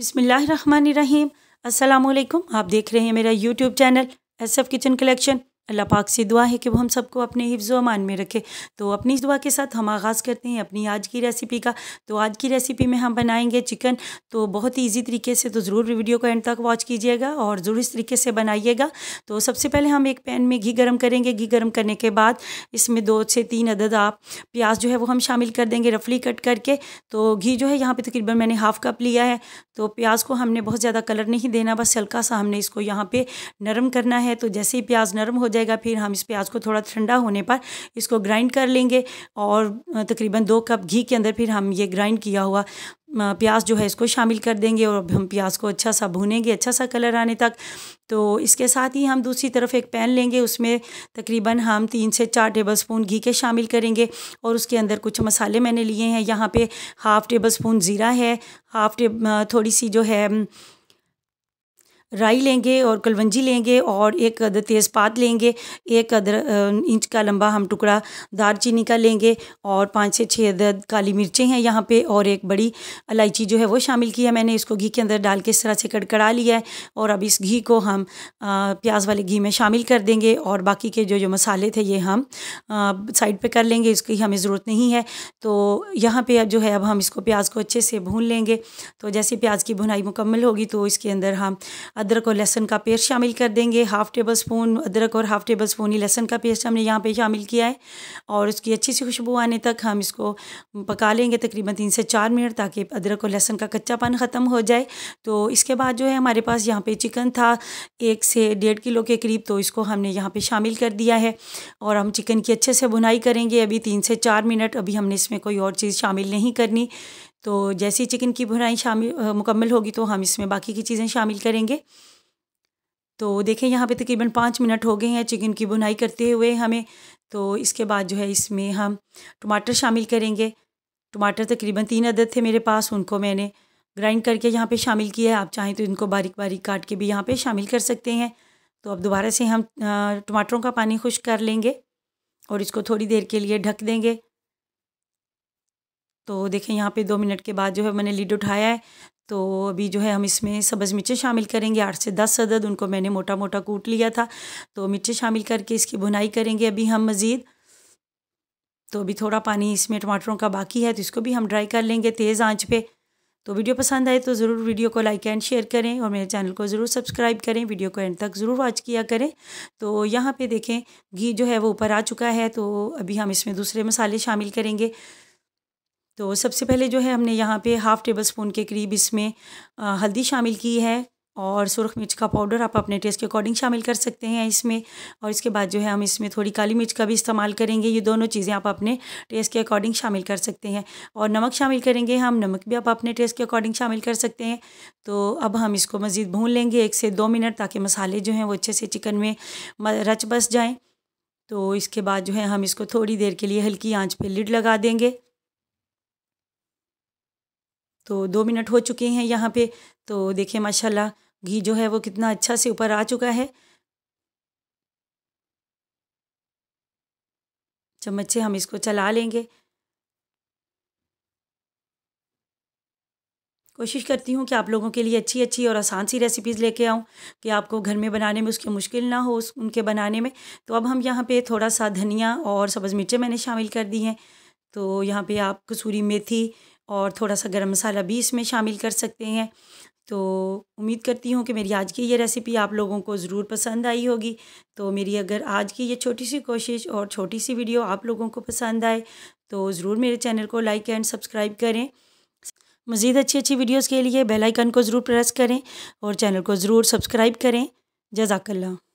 बिसमीम् अल्लाम आप देख रहे हैं मेरा YouTube channel S F kitchen collection अल्लाह पाक से दुआ है कि वो हम सबको अपने हिफ्ज़ अमान में रखे तो अपनी इस दुआ के साथ हम आगाज़ करते हैं अपनी आज की रेसिपी का तो आज की रेसिपी में हम बनाएंगे चिकन तो बहुत ही ईजी तरीके से तो ज़रूर वीडियो को एंड तक वॉच कीजिएगा और ज़रूर इस तरीके से बनाइएगा तो सबसे पहले हम एक पैन में घी गर्म करेंगे घी गर्म करने के बाद इसमें दो से तीन अदद आप प्याज जो है वो हम शामिल कर देंगे रफली कट करके तो घी जो है यहाँ पर तकरीबन मैंने हाफ़ कप लिया है तो प्याज को हमने बहुत ज़्यादा कलर नहीं देना बस हल्का सा हमने इसको यहाँ पर नरम करना है तो जैसे ही प्याज नरम हो जाए जाएगा फिर हम इस प्याज को थोड़ा ठंडा होने पर इसको ग्राइंड कर लेंगे और तकरीबन दो कप घी के अंदर फिर हम ये ग्राइंड किया हुआ प्याज जो है इसको शामिल कर देंगे और हम प्याज को अच्छा सा भूनेंगे अच्छा सा कलर आने तक तो इसके साथ ही हम दूसरी तरफ एक पैन लेंगे उसमें तकरीबन हम तीन से चार टेबल स्पून घी के शामिल करेंगे और उसके अंदर कुछ मसाले मैंने लिए हैं यहाँ पे हाफ़ टेबल स्पून ज़ीरा है हाफ़ टेब थोड़ी सी जो है राई लेंगे और कलवंजी लेंगे और एक अदर तेज़पात लेंगे एक अदर इंच का लंबा हम टुकड़ा दारचीनी का लेंगे और पाँच से छः अदर काली मिर्चें हैं यहाँ पे और एक बड़ी इलायची जो है वो शामिल की है मैंने इसको घी के अंदर डाल के इस तरह से कड़कड़ा लिया है और अब इस घी को हम प्याज वाले घी में शामिल कर देंगे और बाकी के जो जो मसाले थे ये हम साइड पर कर लेंगे इसकी हमें ज़रूरत नहीं है तो यहाँ पर अब जो है अब हम इसको प्याज को अच्छे से भून लेंगे तो जैसे प्याज की भुनाई मुकम्मल होगी तो इसके अंदर हम अदरक और लहसन का पेस्ट शामिल कर देंगे हाफ़ टेबल स्पून अदरक और हाफ़ टेबल स्पून ही लहसन का पेस्ट हमने यहाँ पे शामिल किया है और उसकी अच्छी सी खुशबू आने तक हम इसको पका लेंगे तकरीबन तीन से चार मिनट ताकि अदरक और लहसन का कच्चापन ख़त्म हो जाए तो इसके बाद जो है हमारे पास यहाँ पर चिकन था एक से डेढ़ किलो के करीब तो इसको हमने यहाँ पर शामिल कर दिया है और हम चिकन की अच्छे से बुनाई करेंगे अभी तीन से चार मिनट अभी हमने इसमें कोई और चीज़ शामिल नहीं करनी तो जैसे ही चिकन की भुनाई शामिल मुकम्मल होगी तो हम इसमें बाकी की चीज़ें शामिल करेंगे तो देखें यहाँ पे तकरीबन पाँच मिनट हो गए हैं चिकन की भुनाई करते हुए हमें तो इसके बाद जो है इसमें हम टमाटर शामिल करेंगे टमाटर तकरीबन तीन अदद थे मेरे पास उनको मैंने ग्राइंड करके यहाँ पे शामिल किया है आप चाहें तो इनको बारीक बारीक काट के भी यहाँ पे शामिल कर सकते हैं तो अब दोबारा से हम टमाटरों का पानी खुश कर लेंगे और इसको थोड़ी देर के लिए ढक देंगे तो देखें यहाँ पे दो मिनट के बाद जो है मैंने लीड उठाया है तो अभी जो है हम इसमें सब्ज़ मिर्चें शामिल करेंगे आठ से दस अदद उनको मैंने मोटा मोटा कूट लिया था तो मिर्चें शामिल करके इसकी बुनाई करेंगे अभी हम मज़ीद तो अभी थोड़ा पानी इसमें टमाटरों का बाकी है तो इसको भी हम ड्राई कर लेंगे तेज़ आँच पर तो वीडियो पसंद आए तो ज़रूर वीडियो को लाइक एंड शेयर करें और मेरे चैनल को ज़रूर सब्सक्राइब करें वीडियो को एंड तक ज़रूर वॉच किया करें तो यहाँ पे देखें घी जो है वो ऊपर आ चुका है तो अभी हम इसमें दूसरे मसाले शामिल करेंगे तो सबसे पहले जो है हमने यहाँ पे हाफ़ टेबल स्पून के करीब इसमें हल्दी शामिल की है और सुरख मिर्च का पाउडर आप अपने टेस्ट के अकॉर्डिंग शामिल कर सकते हैं इसमें और इसके बाद जो है हम इसमें थोड़ी काली मिर्च का भी इस्तेमाल करेंगे ये दोनों चीज़ें आप अपने टेस्ट के अकॉर्डिंग शामिल कर सकते हैं और नमक शामिल करेंगे हम नमक भी आप अपने टेस्ट के अकॉर्डिंग शामिल कर सकते हैं तो अब हम इसको मज़ीद भून लेंगे एक से दो मिनट ताकि मसाले जो हैं वो अच्छे से चिकन में रच बस जाएँ तो इसके बाद जो है हम इसको थोड़ी देर के लिए हल्की आँच पर लिड लगा देंगे तो दो मिनट हो चुके हैं यहाँ पे तो देखिए माशाल्लाह घी जो है वो कितना अच्छा से ऊपर आ चुका है चम्मच से हम इसको चला लेंगे कोशिश करती हूँ कि आप लोगों के लिए अच्छी अच्छी और आसान सी रेसिपीज़ लेके आऊँ कि आपको घर में बनाने में उसकी मुश्किल ना हो उस उनके बनाने में तो अब हम यहाँ पे थोड़ा सा धनिया और सब्ज़ मिर्चें मैंने शामिल कर दी हैं तो यहाँ पे आप कसूरी मेथी और थोड़ा सा गरम मसाला भी इसमें शामिल कर सकते हैं तो उम्मीद करती हूँ कि मेरी आज की ये रेसिपी आप लोगों को ज़रूर पसंद आई होगी तो मेरी अगर आज की ये छोटी सी कोशिश और छोटी सी वीडियो आप लोगों को पसंद आए तो ज़रूर मेरे चैनल को लाइक एंड सब्सक्राइब करें मज़ीद अच्छी अच्छी वीडियोज़ के लिए बेलाइकन को ज़रूर प्रेस करें और चैनल को ज़रूर सब्सक्राइब करें जजाकल्ला